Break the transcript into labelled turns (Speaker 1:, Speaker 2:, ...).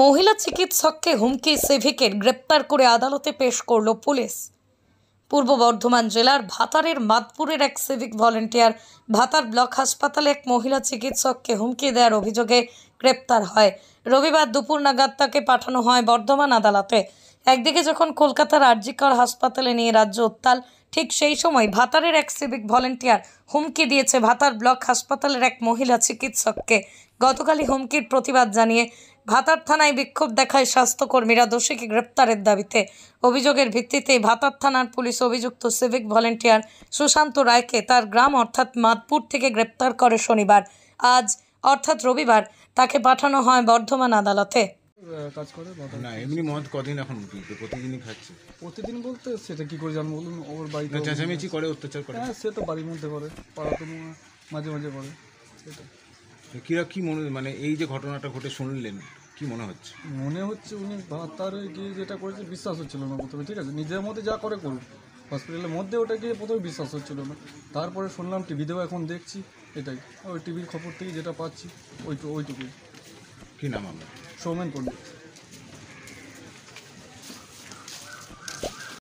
Speaker 1: মহিলা চিকিৎসককে হুমকি সিভিকের গ্রেপ্তার করে আদালতে পেশ করল পুলিশ পূর্ব বর্ধমান জেলার ভাতারের মাদপুরের এক সিভিক ভলেন্টিয়ার ভাতার ব্লক হাসপাতালে এক মহিলা চিকিৎসককে হুমকি দেওয়ার অভিযোগে গ্রেপ্তার হয় রবিবার দুপুর নাগাদ তাকে পাঠানো হয় বর্ধমান আদালতে একদিকে যখন কলকাতার আরজিকর হাসপাতালে নিয়ে রাজ্য উত্তাল ঠিক সেই সময় ভাতারের এক সিভিক ভলেন্টিয়ার হুমকি দিয়েছে ভাতার ব্লক হাসপাতালের এক মহিলা চিকিৎসককে গতকালই হুমকির প্রতিবাদ জানিয়ে ভাতার থানায় বিক্ষোভ দেখায় স্বাস্থ্যকর্মীরা দোষীকে গ্রেপ্তারের দাবিতে অভিযোগের ভিত্তিতে ভাতার থানার পুলিশ অভিযুক্ত সিভিক ভলেন্টিয়ার সুশান্ত রায়কে তার গ্রাম অর্থাৎ মাদপুর থেকে গ্রেপ্তার করে শনিবার আজ অর্থাৎ রবিবার তাকে পাঠানো হয় বর্ধমান আদালতে
Speaker 2: কাজ করে না এমনি
Speaker 3: মদ কদিন এখন প্রতিদিনই খাচ্ছে
Speaker 2: প্রতিদিন বলতে সেটা কি করে জানবো বলুন ওর বাড়িতে চেঁচামেচি করে অত্যাচার করে হ্যাঁ সে তো বাড়ির মধ্যে করে পাড়াতে মাঝে মাঝে করে সেটা
Speaker 4: কিরা কি মনে মানে এই যে ঘটনাটা ঘটে শুনলেন
Speaker 2: কি মনে হচ্ছে মনে হচ্ছে উনি তার গিয়ে যেটা করেছে বিশ্বাস হচ্ছিল না প্রথমে ঠিক আছে নিজের মধ্যে যা করে করুক হসপিটালের মধ্যে ওটা গিয়ে প্রথমে বিশ্বাস হচ্ছিল না তারপরে শুনলাম টিভিতেও এখন দেখছি এটাই ওই টিভির খবর থেকে যেটা পাচ্ছি ওইটু ওইটুকুই কী নাম আমার সৌমেন পণ্ডিত